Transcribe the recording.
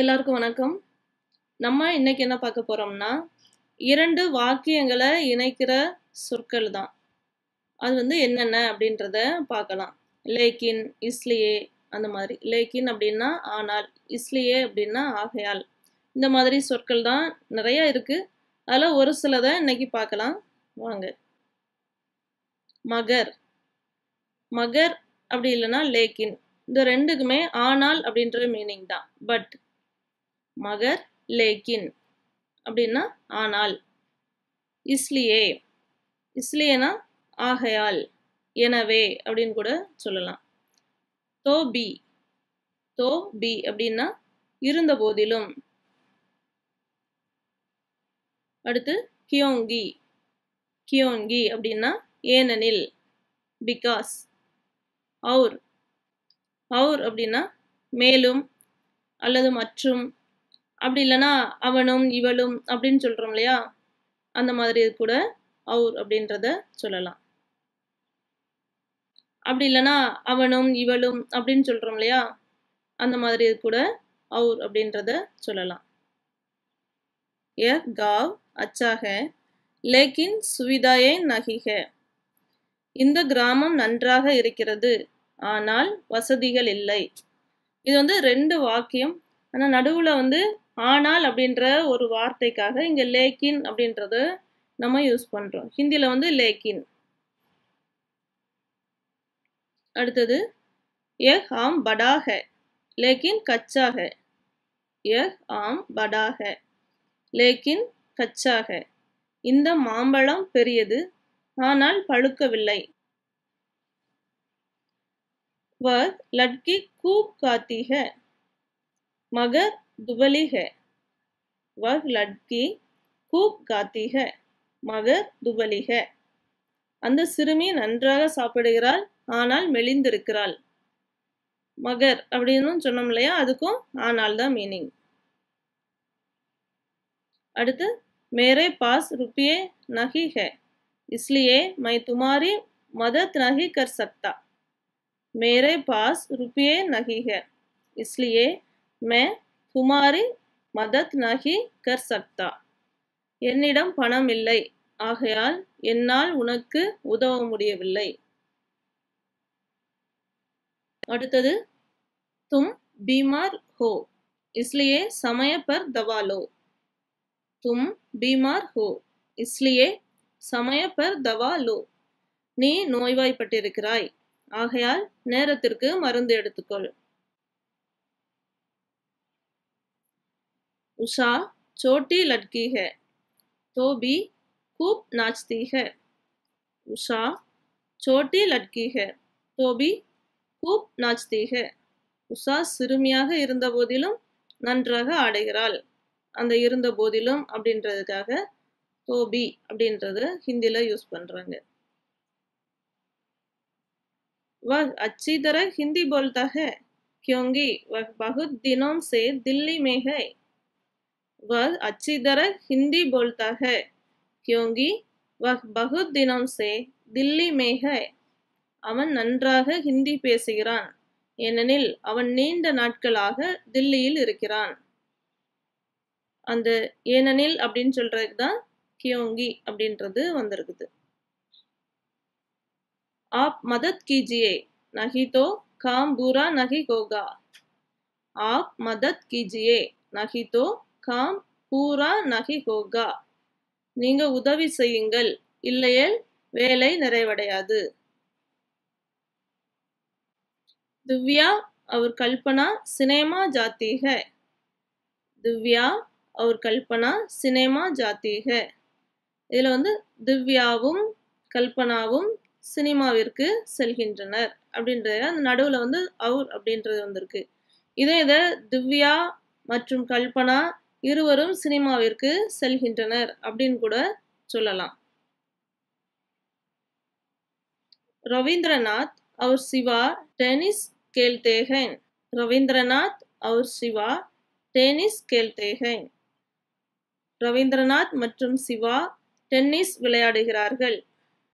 எல்லாருக்கும் வணக்கம் நம்ம இன்னைக்கு என்ன பார்க்க போகிறோம்னா இரண்டு வாக்கியங்களை இணைக்கிற சொற்கள் தான் அது வந்து என்னென்ன அப்படின்றத பார்க்கலாம் லேக்கின் இஸ்லியே அந்த மாதிரி லேக்கின் அப்படின்னா ஆனால் இஸ்லியே அப்படின்னா ஆகையால் இந்த மாதிரி சொற்கள் தான் நிறைய இருக்குது அதில் ஒரு சிலதை இன்னைக்கு பார்க்கலாம் வாங்க மகர் மகர் அப்படி இல்லைன்னா லேக்கின் இந்த ரெண்டுக்குமே ஆனால் அப்படின்ற மீனிங் தான் பட் மகர் லேக்கின் அப்படின்னா ஆனால் இஸ்லியே இஸ்லியேனா ஆகையால் எனவே அப்படின்னு கூட சொல்லலாம் தோ பி தோ பி அப்படின்னா இருந்த போதிலும் அடுத்து கியோங்கி கியோங்கி அப்படின்னா ஏனெனில் பிகாஸ் அவுர் அவுர் அப்படின்னா மேலும் அல்லது மற்றும் அப்படி இல்லைன்னா அவனும் இவளும் அப்படின்னு சொல்கிறோம் இல்லையா அந்த மாதிரி கூட அவர் அப்படின்றத சொல்லலாம் அப்படி இல்லைன்னா அவனும் இவளும் அப்படின்னு சொல்கிறோம் இல்லையா அந்த மாதிரி கூட அவுர் அப்படின்றத சொல்லலாம் எ காவ் அச்சாக லேக்கின் சுவிதாயே நகிக இந்த கிராமம் நன்றாக இருக்கிறது ஆனால் வசதிகள் இல்லை இது வந்து ரெண்டு வாக்கியம் ஆனால் நடுவில் வந்து ஆனால் அப்படின்ற ஒரு வார்த்தைக்காக இங்கே லேக்கின் அப்படின்றத நம்ம யூஸ் பண்ணுறோம் ஹிந்தியில் வந்து லேக்கின் அடுத்தது எஹ் ஆம் படாக லேக்கின் கச்சாக எஹ் ஆம் படாக லேக்கின் கச்சாக இந்த மாம்பழம் பெரியது ஆனால் பழுக்கவில்லை வர் லட்கி கூப் காத்திக மகர் दुबली है वह लड़की खूब गाती है மகர் துபலிக அந்த சிறுமி நன்றாக சாப்பிடுகிறாள் ஆனால் மெலிந்திருக்கிறாள் மகர் அப்படின்னு சொன்னோம் இல்லையா அதுக்கும் ஆனால் தான் மீனிங் அடுத்து மேரே பாஸ் ருப்பியே நகி ஹே இஸ்லியே மை துமாரி மதத் நகி கர் சக்தா மேரே பாஸ் ருப்பியே நகி இஸ்லியே मैं குமாரி மதத் நகி கர் சக்தா என்னிடம் பணம் இல்லை ஆகையால் என்னால் உனக்கு உதவ முடியவில்லை அடுத்தது தும் பீமார் ஹோ இஸ்லியே சமய பர் दवा लो तुम बीमार हो इसलिए समय पर दवा நீ நோய்வாய்ப்பட்டிருக்கிறாய் ஆகையால் நேரத்திற்கு மருந்து எடுத்துக்கொள் उषा छोटी लड़की है तो भी खूब नाचती है उषा छोटी लड़की है तो भी खूब नाचती है உஷா சிறுமியாக இருந்த போதிலும் நன்றாக ஆடுகிறாள் அந்த இருந்த போதிலும் அப்படின்றதுக்காக தோபி அப்படின்றது ஹிந்தியில் யூஸ் பண்ணுறாங்க वह अच्छी तरह हिंदी बोलता है क्योंकि वह बहुत दिनों से दिल्ली में है वह अच्छी तरह हिंदी बोलता है क्योंकि वह बहुत दिनों से दिल्ली में है அவன் நன்றாக ஹிந்தி பேசுகிறான் ஏனெனில் அவன் நீண்ட நாட்களாக தில்லியில் இருக்கிறான் அந்த ஏனெனில் அப்படின்னு சொல்றதுக்கு தான் கியோங்கி அப்படின்றது வந்திருக்குது ஆப் மதத் கீஜியே நஹிதோ காம்பூரா நகி கோகா ஆப் மதத் கீஜியே நஹிதோ காம் பூரா நகி ஹோகா நீங்க உதவி செய்யுங்கள் இல்லையேல் வேலை நிறைவடையாது திவ்யா அவர் கல்பனா சினேமா ஜாத்தி திவ்யா அவர் கல்பனா சினேமா ஜாத்தி இதுல இதில் வந்து திவ்யாவும் கல்பனாவும் சினிமாவிற்கு செல்கின்றனர் அப்படின்றது அந்த நடுவில் வந்து அவர் அப்படின்றது வந்திருக்கு இதே இதை திவ்யா மற்றும் கல்பனா இருவரும் சினிமாவிற்கு செல்கின்றனர் அப்படின்னு கூட சொல்லலாம் ரவீந்திரநாத் அவர் சிவா டென்னிஸ் கேள்தேகன் ரவீந்திரநாத் அவர் சிவா டென்னிஸ் கேள்தேகன் ரவீந்திரநாத் மற்றும் சிவா டென்னிஸ் விளையாடுகிறார்கள்